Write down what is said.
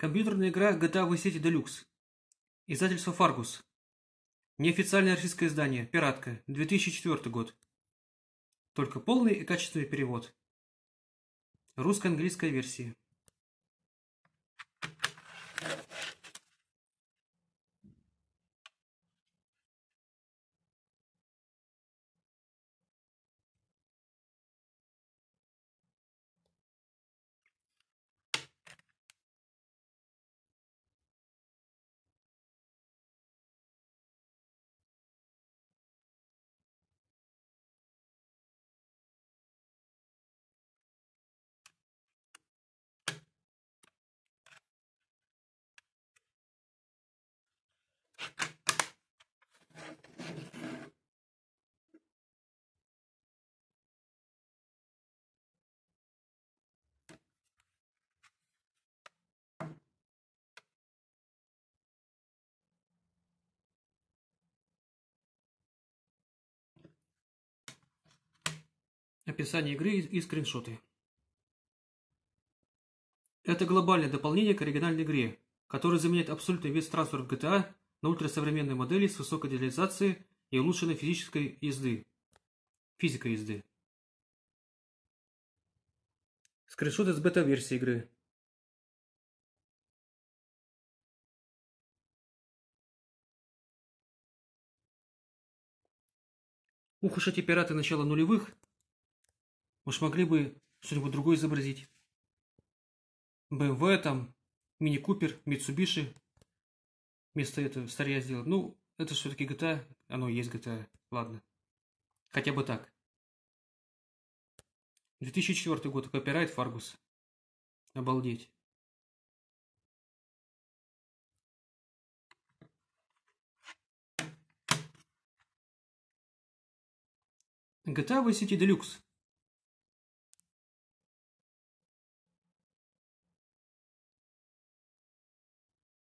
Компьютерная игра GTA Vice City Deluxe. Издательство Fargus. Неофициальное российское издание. Пиратка. 2004 год. Только полный и качественный перевод. Русско-английская версия. описание игры и скриншоты. Это глобальное дополнение к оригинальной игре, которое заменяет абсолютный весь транспорт GTA на ультрасовременной модели с высокой детализацией и улучшенной физической езды. Физика езды. Скриншоты с бета-версии игры. Ух уж эти пираты начала нулевых Уж могли бы что-нибудь другое изобразить. БМВ там, мини-купер, Митсубиши. Вместо этого старья сделал. Ну, это все-таки GTA. А. Оно есть GTA. А. Ладно. Хотя бы так. 2004 год. Копирайт Фаргус. Обалдеть. GTA Vice City Deluxe.